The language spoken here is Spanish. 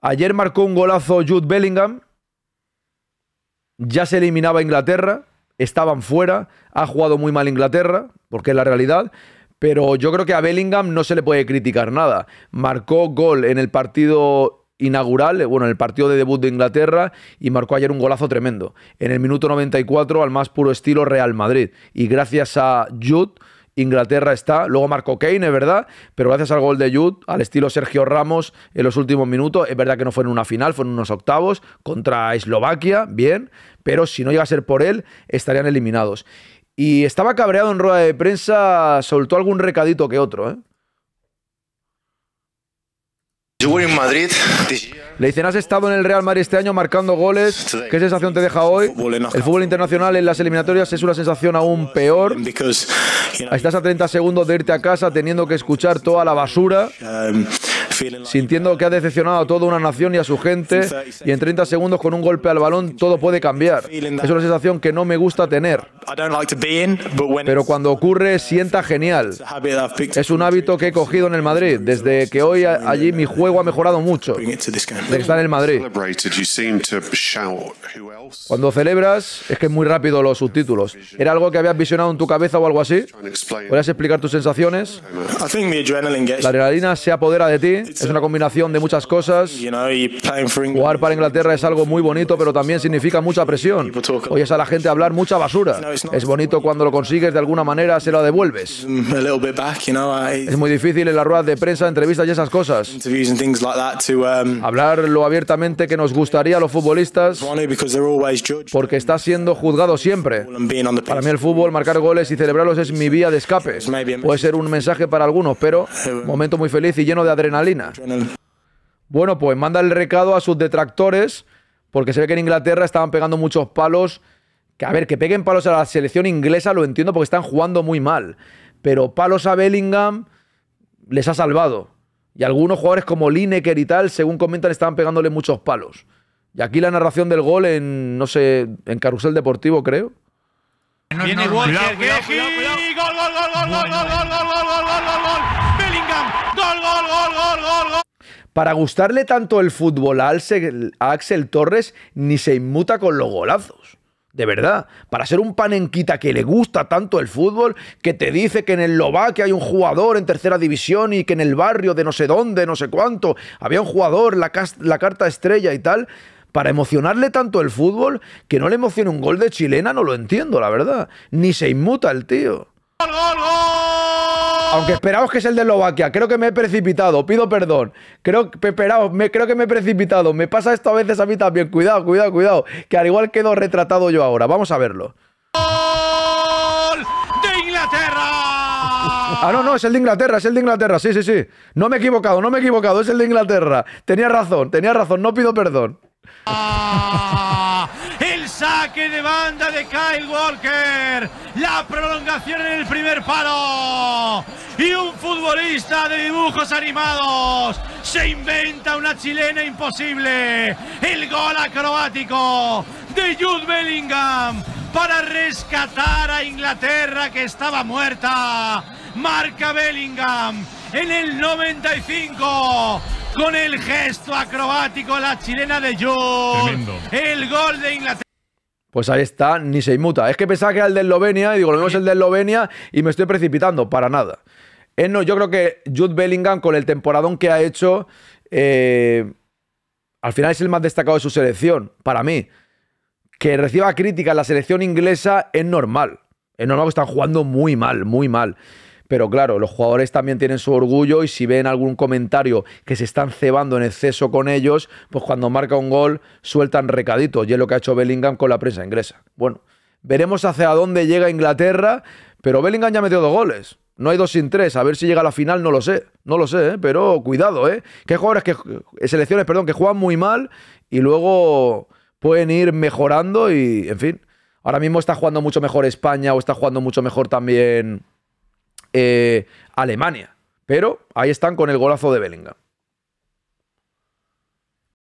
Ayer marcó un golazo Jude Bellingham. Ya se eliminaba Inglaterra. Estaban fuera. Ha jugado muy mal Inglaterra, porque es la realidad. Pero yo creo que a Bellingham no se le puede criticar nada. Marcó gol en el partido inaugural, eh, bueno, en el partido de debut de Inglaterra y marcó ayer un golazo tremendo. En el minuto 94 al más puro estilo Real Madrid. Y gracias a Jude Inglaterra está. Luego Marco Kane, es verdad, pero gracias al gol de Jude, al estilo Sergio Ramos en los últimos minutos, es verdad que no fue en una final, fueron en unos octavos contra Eslovaquia, bien, pero si no llega a ser por él, estarían eliminados. Y estaba cabreado en rueda de prensa, soltó algún recadito que otro, ¿eh? Le dicen, has estado en el Real Madrid este año marcando goles. ¿Qué sensación te deja hoy? El fútbol internacional en las eliminatorias es una sensación aún peor. Estás a 30 segundos de irte a casa teniendo que escuchar toda la basura sintiendo que ha decepcionado a toda una nación y a su gente, y en 30 segundos con un golpe al balón todo puede cambiar. Es una sensación que no me gusta tener, pero cuando ocurre sienta genial. Es un hábito que he cogido en el Madrid, desde que hoy allí mi juego ha mejorado mucho, De estar en el Madrid. Cuando celebras, es que es muy rápido los subtítulos. ¿Era algo que habías visionado en tu cabeza o algo así? ¿Podrías explicar tus sensaciones? La adrenalina se apodera de ti. Es una combinación de muchas cosas. Jugar para Inglaterra es algo muy bonito, pero también significa mucha presión. Oyes a la gente hablar mucha basura. Es bonito cuando lo consigues, de alguna manera se lo devuelves. Mm, es muy difícil en la rueda de prensa, entrevistas y esas cosas. Um, hablar lo abiertamente que nos gustaría a los futbolistas, porque está siendo juzgado siempre. Para mí el fútbol, marcar goles y celebrarlos es mi vía de escape. Puede ser un mensaje para algunos, pero un momento muy feliz y lleno de adrenalina. Bueno, pues manda el recado a sus detractores, porque se ve que en Inglaterra estaban pegando muchos palos. Que a ver, que peguen palos a la selección inglesa lo entiendo porque están jugando muy mal. Pero palos a Bellingham les ha salvado. Y algunos jugadores como Lineker y tal, según comentan, estaban pegándole muchos palos. Y aquí la narración del gol en, no sé, en Carrusel Deportivo, creo. Viene Para gustarle tanto el fútbol a Axel, Torres, ni se inmuta con los golazos. De verdad, para ser un panenquita que le gusta tanto el fútbol, que te dice que en el Lovaque hay un jugador en tercera división y que en el barrio de no sé dónde, no sé cuánto, había un jugador, la, carta estrella y tal, para emocionarle tanto el fútbol, que no le emocione un gol de chilena, no lo entiendo, la verdad. Ni se inmuta el tío. ¡Gol, gol, gol! Aunque esperamos que es el de Eslovaquia. Creo que me he precipitado. Pido perdón. Creo, me, creo que me he precipitado. Me pasa esto a veces a mí también. Cuidado, cuidado, cuidado. Que al igual quedo retratado yo ahora. Vamos a verlo. ¡Gol de Inglaterra! Ah, no, no, es el de Inglaterra, es el de Inglaterra. Sí, sí, sí. No me he equivocado, no me he equivocado. Es el de Inglaterra. Tenía razón, tenía razón. No pido perdón. Ah, saque de banda de Kyle Walker. La prolongación en el primer palo. Y un futbolista de dibujos animados se inventa una chilena imposible. El gol acrobático de Jude Bellingham para rescatar a Inglaterra que estaba muerta. Marca Bellingham en el 95 con el gesto acrobático la chilena de Jude. El gol de Inglaterra. Pues ahí está, ni se inmuta. Es que pensaba que era el de Eslovenia y digo, lo es el de Eslovenia y me estoy precipitando. Para nada. no, yo creo que Jude Bellingham, con el temporadón que ha hecho, eh, al final es el más destacado de su selección, para mí. Que reciba críticas la selección inglesa es normal. Es normal que están jugando muy mal, muy mal. Pero claro, los jugadores también tienen su orgullo y si ven algún comentario que se están cebando en exceso con ellos, pues cuando marca un gol sueltan recaditos y es lo que ha hecho Bellingham con la prensa inglesa. Bueno, veremos hacia dónde llega Inglaterra, pero Bellingham ya metió dos goles. No hay dos sin tres. A ver si llega a la final, no lo sé. No lo sé, ¿eh? pero cuidado, ¿eh? Que hay jugadores que. Eh, selecciones, perdón, que juegan muy mal y luego pueden ir mejorando y, en fin. Ahora mismo está jugando mucho mejor España o está jugando mucho mejor también eh, Alemania. Pero ahí están con el golazo de Bellingham.